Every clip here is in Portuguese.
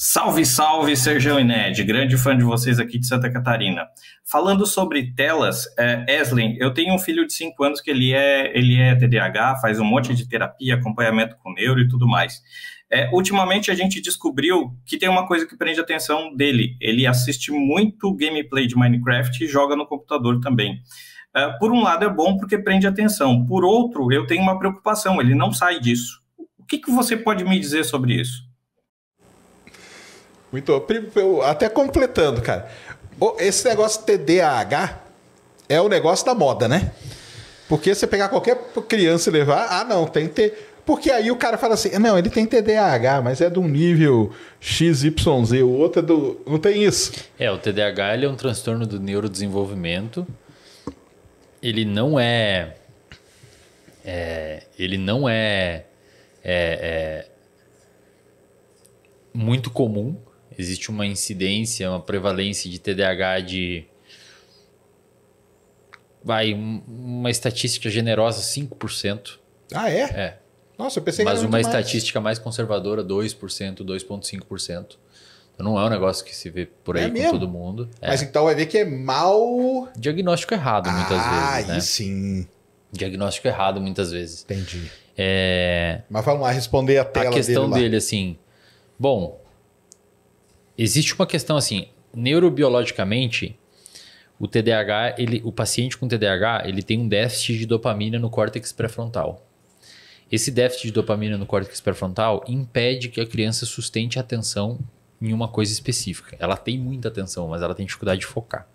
Salve, salve, e Ined, grande fã de vocês aqui de Santa Catarina. Falando sobre telas, é, Eslen, eu tenho um filho de 5 anos que ele é, ele é TDAH, faz um monte de terapia, acompanhamento com neuro e tudo mais. É, ultimamente a gente descobriu que tem uma coisa que prende a atenção dele. Ele assiste muito gameplay de Minecraft e joga no computador também. É, por um lado é bom porque prende a atenção, por outro eu tenho uma preocupação, ele não sai disso. O que, que você pode me dizer sobre isso? Muito Até completando, cara. Esse negócio TDAH é o negócio da moda, né? Porque você pegar qualquer criança e levar, ah, não, tem T. Porque aí o cara fala assim, ah, não, ele tem TDAH, mas é de um nível XYZ, o outro é do. Não tem isso. É, o TDAH ele é um transtorno do neurodesenvolvimento. Ele não é. é ele não é, é, é muito comum existe uma incidência, uma prevalência de TDAH de. Vai, uma estatística generosa, 5%. Ah, é? É. Nossa, eu pensei Mas que era uma estatística mais. mais conservadora, 2%, 2,5%. Então, não é um negócio que se vê por é aí é com mesmo? todo mundo. É. Mas então vai ver que é mal. Diagnóstico errado, muitas ah, vezes. Ah, né? sim. Diagnóstico errado, muitas vezes. Entendi. É... Mas vamos lá, responder a tela dele. A questão dele, dele assim. Bom, existe uma questão assim, neurobiologicamente, o TDAH, ele, o paciente com TDAH, ele tem um déficit de dopamina no córtex pré-frontal. Esse déficit de dopamina no córtex pré-frontal impede que a criança sustente atenção em uma coisa específica. Ela tem muita atenção, mas ela tem dificuldade de focar.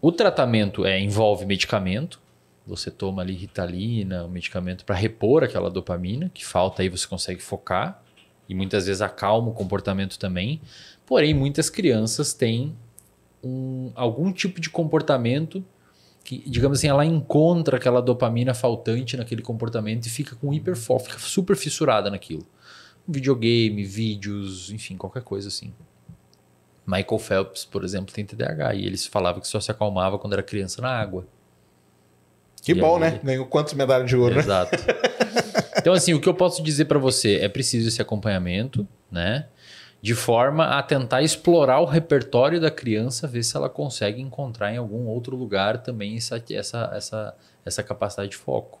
O tratamento é, envolve medicamento. Você toma ali ritalina, um medicamento para repor aquela dopamina que falta, aí você consegue focar e muitas vezes acalma o comportamento também. Porém, muitas crianças têm um, algum tipo de comportamento que, digamos assim, ela encontra aquela dopamina faltante naquele comportamento e fica com hiperfoco, fica super fissurada naquilo. Videogame, vídeos, enfim, qualquer coisa assim. Michael Phelps, por exemplo, tem TDAH e ele se falava que só se acalmava quando era criança na água. Que e bom, aí... né? Ganhou quantas medalhas de ouro, Exato. né? Exato. Então, assim, o que eu posso dizer para você é preciso esse acompanhamento, né? De forma a tentar explorar o repertório da criança, ver se ela consegue encontrar em algum outro lugar também essa, essa, essa, essa capacidade de foco.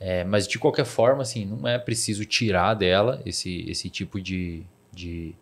É, mas de qualquer forma, assim, não é preciso tirar dela esse, esse tipo de, de,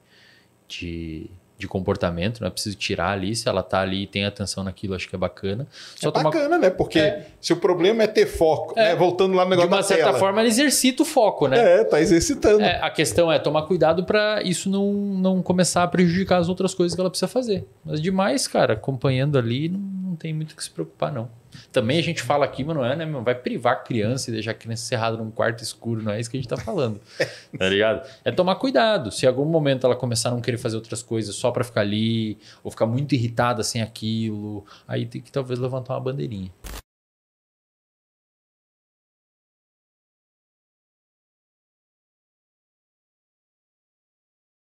de de comportamento, não é preciso tirar ali, se ela tá ali e tem atenção naquilo, acho que é bacana. É Só é bacana, né? Porque é. se o problema é ter foco, é. né? Voltando lá no negócio De uma certa tela. forma, ela exercita o foco, né? É, tá exercitando. É, a questão é tomar cuidado para isso não, não começar a prejudicar as outras coisas que ela precisa fazer. Mas demais, cara, acompanhando ali, não não tem muito o que se preocupar, não. Também a gente fala aqui, mas não é, né, meu? Vai privar a criança e deixar a criança encerrada num quarto escuro, não é isso que a gente tá falando. tá ligado? É tomar cuidado. Se em algum momento ela começar a não querer fazer outras coisas só para ficar ali, ou ficar muito irritada sem aquilo, aí tem que talvez levantar uma bandeirinha.